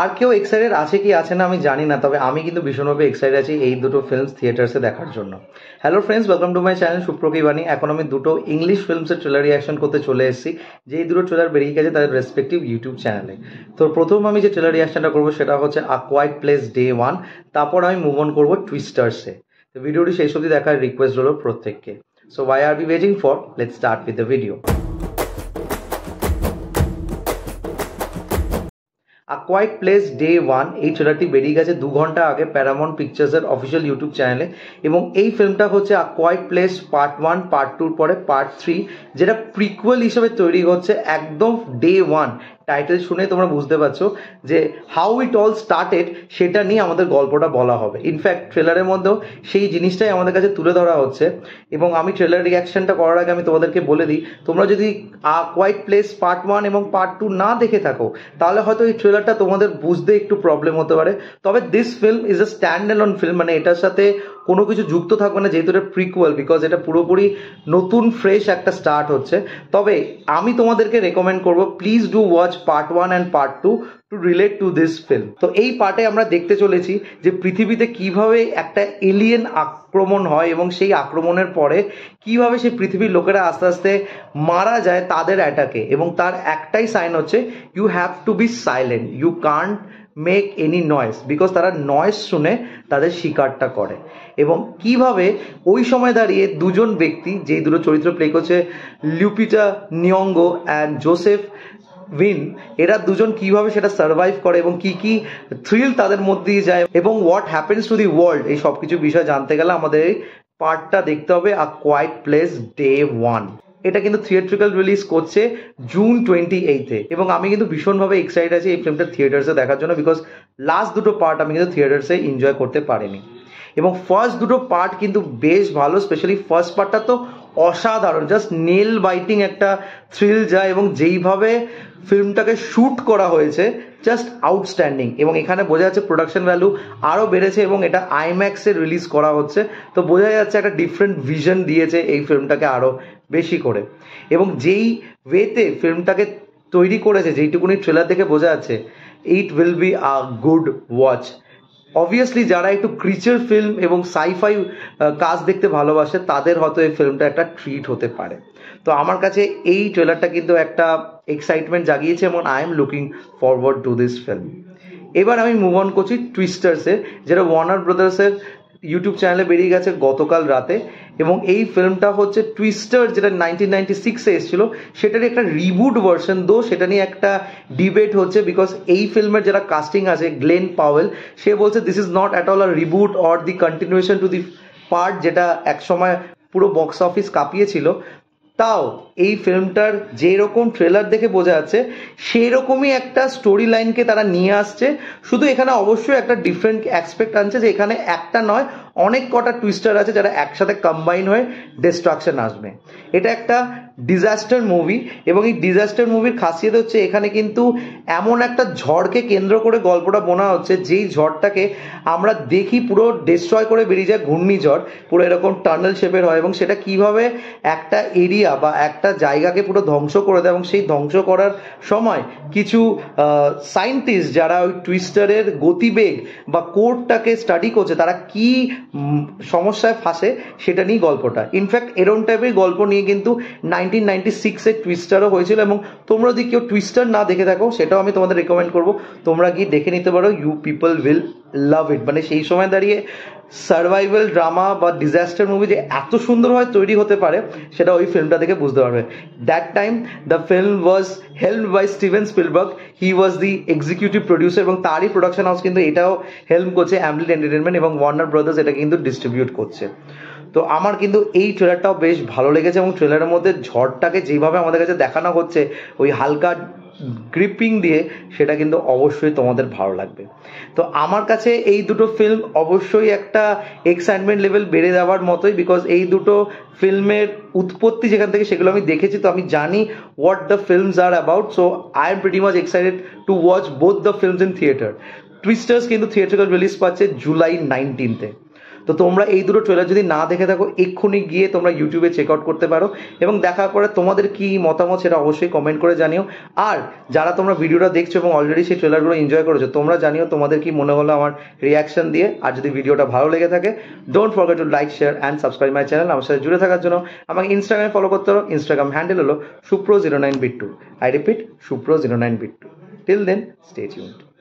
আর কেউ এক্সাইটেড আছে কি আছে না আমি জানি না তবে আমি কিন্তু ভীষণভাবে এক্সাইটেড আছি এই দুটো ফিল্মস থিয়েটার্সে দেখার জন্য hello friends welcome to my channel সুপ্রকি বাণী এখন আমি দুটো ইংলিশ ফিল্মসের ট্রেলার রিয়াকশন করতে চলে এসেছি যেই দুটো ট্রেলার বেরিয়ে গেছে তাদের রেসপেক্টিভ ইউটিউব চ্যানেলে তো প্রথম আমি যে ট্রেলার রিয়াকশনটা করবো সেটা হচ্ছে a quiet place day one তারপর আমি মুভ অন করবো টুইস্টার্সে তো ভিডিওটি সেই সবই দেখার রিকোয়েস্ট হলো প্রত্যেককে so why are we waiting for let start with the video quiet place day one এই ট্রেলারটি বেরিয়ে গেছে দু ঘন্টা আগে প্যারামন পিকচার্সের অফিসিয়াল ইউটিউব চ্যানেলে এবং এই ফিল্মটা হচ্ছে quiet place part one part টুর পরে পার্ট থ্রি যেটা প্রিকুয়েল হিসেবে তৈরি হচ্ছে একদম ডে ওয়ান টাইটেল শুনে তোমরা বুঝতে পারছো যে হাউ ইট অল স্টার্টেড সেটা নিয়ে আমাদের গল্পটা বলা হবে ইনফ্যাক্ট ট্রেলারের মধ্যেও সেই জিনিসটাই আমাদের কাছে তুলে ধরা হচ্ছে এবং আমি ট্রেলার রিয়াকশনটা করার আগে আমি তোমাদেরকে বলে দিই তোমরা যদি কোয়াইট প্লেস পার্ট ওয়ান এবং পার্ট টু না দেখে থাকো তাহলে হয়তো এই ট্রেলারটা তোমাদের বুঝতে একটু প্রবলেম হতে পারে তবে this film is a standalone film মানে এটার সাথে কোনো কিছু যুক্ত থাকবে না যেহেতু এটা প্রিকুয়াল বিকজ এটা পুরোপুরি নতুন ফ্রেশ একটা স্টার্ট হচ্ছে তবে আমি তোমাদেরকে রেকমেন্ড করব please do watch part one and part two to relate to this film তো এই পার্টে আমরা দেখতে চলেছি যে পৃথিবীতে কিভাবে একটা এলিয়েন আক্রমণ হয় এবং সেই আক্রমণের পরে কিভাবে সেই পৃথিবীর লোকেরা আস্তে আস্তে মারা যায় তাদের অ্যাটাকে এবং তার একটাই সাইন হচ্ছে you have to be silent you can't make any noise because তারা নয়েস শুনে তাদের শিকারটা করে এবং কিভাবে ওই সময় দাঁড়িয়ে দুজন ব্যক্তি যেই দুটো চরিত্র প্লে করছে Lupita Nyong'o and Joseph Quinn এরা দুজন কিভাবে সেটা সার্ভাইভ করে এবং কি কি থ্রিল তাদের মধ্যে দিয়ে যায় এবং what happens to the world এই সব কিছু বিষয় জানতে গেলে আমাদের পার্টটা দেখতে হবে a quiet place day one এটা কিন্তু থিয়েট্রিক্যাল রিলিজ করছে জুন টোয়েন্টি এইথে এবং আমি কিন্তু ভীষণভাবে এক্সাইটেড আছি এই ফিল্মটা থিয়েটার্সে দেখার জন্য বিকজ লাস্ট দুটো পার্ট আমি কিন্তু থিয়েটার্সে এনজয় করতে পারিনি এবং ফার্স্ট দুটো পার্ট কিন্তু বেশ ভালো স্পেশালি ফার্স্ট পার্টটা তো অসাধারণ জাস্ট নেল বাইটিং একটা থ্রিল যায় এবং যেইভাবে ফিল্মটাকে শ্যুট করা হয়েছে জাস্ট আউটস্ট্যান্ডিং এবং এখানে বোঝা যাচ্ছে প্রোডাকশন ভ্যালু আরও বেড়েছে এবং এটা আইম্যাক্সে রিলিজ করা হচ্ছে তো বোঝা যাচ্ছে একটা ডিফারেন্ট ভিশন দিয়েছে এই ফিল্মটাকে আরও বেশি করে এবং যেই ওয়েতে ফিল্মটাকে তৈরি করেছে যেইটুকুনি ট্রেলার দেখে বোঝা যাচ্ছে it will be a good watch obviously যারা একটু ক্রিচার ফিল্ম এবং সাইফাই কাজ দেখতে ভালোবাসে তাদের হয়তো এই ফিল্মটা একটা ট্রিট হতে পারে তো আমার কাছে এই ট্রেলারটা কিন্তু একটা এক্সাইটমেন্ট জাগিয়েছে এবং I am looking forward to this film এবার আমি মুভ অন করছি টুইস্টার্সে যেটা ওয়ার্নার ব্রাদার্সের ইউটিউব চ্যানেলে বেরিয়ে গেছে গতকাল রাতে এবং এই ফিল্মটা হচ্ছে টুইস্টার যেটা নাইনটিন নাইনটি সিক্সে এসেছিল সেটারই একটা রিবুট ভার্সন দো সেটা নিয়ে একটা ডিবেট হচ্ছে বিকজ এই ফিল্মের যারা কাস্টিং আছে গ্লেন পাওয়েল সে বলছে this is not at all a reboot or the continuation to the part যেটা একসময় পুরো বক্স অফিস কাঁপিয়েছিল তাও এই ফিল্মটার যে রকম ট্রেলার দেখে বোঝা যাচ্ছে সেই রকমই একটা স্টোরি লাইনকে তারা নিয়ে আসছে শুধু এখানে অবশ্যই একটা ডিফারেন্ট অ্যাসপেক্ট আনছে যে এখানে একটা নয় অনেক কটা টুইস্টার আছে যারা একসাথে কম্বাইন হয়ে ডিস্ট্রাকশন আসবে এটা একটা ডিজাস্টার মুভি এবং এই ডিজাস্টার মুভির খাসিয়ত হচ্ছে এখানে কিন্তু এমন একটা ঝড়কে কেন্দ্র করে গল্পটা বোনা হচ্ছে যেই ঝড়টাকে আমরা দেখি পুরো ডিস্ট্রয় করে বেরিয়ে যায় ঘূর্ণিঝড় পুরো এরকম টানেল শেপের হয় এবং সেটা কিভাবে একটা এরিয়া বা একটা জায়গাকে পুরো ধ্বংস করে দেয় এবং সেই ধ্বংস করার সময় কিছু সায়েন্টিস্ট যারা ওই টুইস্টারের গতিবেগ বা কোডটাকে স্টাডি করছে তারা কি সমস্যায় ফাঁসে সেটা নিয়ে গল্পটা ইনফ্যাক্ট এরম টাইপের গল্প নিয়ে কিন্তু নাইন নাইনটিন নাইনটি সিক্সের টুইস্টারও হয়েছিল এবং তোমরা যদি কেউ টুইস্টার না দেখে থাকো সেটাও আমি তোমাদের রেকমেন্ড করবো তোমরা গিয়ে দেখে নিতে পারো you people will love it মানে সেই সময় দাঁড়িয়ে সার্ভাইভাল ড্রামা বা ডিজাস্টার মুভি যে এত সুন্দরভাবে তৈরি হতে পারে সেটা ওই ফিল্মটা দেখে বুঝতে পারবে that time the film was help by Steven Spielberg he was the executive producer এবং তারই প্রোডাকশন হাউস কিন্তু এটাও হেল্প করছে অ্যামলিট এন্টারটেনমেন্ট এবং ওয়ার্নার ব্রাদার্স এটা কিন্তু ডিস্ট্রিবিউট করছে তো আমার কিন্তু এই ট্রেলারটাও বেশ ভালো লেগেছে এবং ট্রেলারের মধ্যে ঝড়টাকে যেভাবে আমাদের কাছে দেখানো হচ্ছে ওই হালকা গ্রিপিং দিয়ে সেটা কিন্তু অবশ্যই তোমাদের ভালো লাগবে তো আমার কাছে এই দুটো ফিল্ম অবশ্যই একটা এক্সাইটমেন্ট লেভেল বেড়ে যাওয়ার মতোই বিকজ এই দুটো ফিল্মের উৎপত্তি যেখান থেকে সেগুলো আমি দেখেছি তো আমি জানি what the films are about so I am pretty much excited to watch both the films in theatre Twisters কিন্তু থিয়েটার রিলিজ পাচ্ছে জুলাই নাইনটিনতে তো তোমরা এই দুটো ট্রেলার যদি না দেখে থাকো এক্ষুনি গিয়ে তোমরা ইউটিউবে চেক আউট করতে পারো এবং দেখার পরে তোমাদের কি মতামত সেটা অবশ্যই কমেন্ট করে জানিও আর যারা তোমরা ভিডিওটা দেখছো এবং অলরেডি সেই ট্রেলারগুলো এনজয় করেছো তোমরা জানিও তোমাদের কি মনে হলো আমার রিয়াকশন দিয়ে আর যদি ভিডিওটা ভালো লেগে থাকে don't forget to like share and subscribe my channel আমার সাথে জুড়ে থাকার জন্য আমাকে ইনস্টাগ্রামে ফলো করতে পারো ইনস্টাগ্রাম হ্যান্ডেল হলো সুপ্রো zero nine bit two I repeat সুপ্রো zero nine bit two till then stay tuned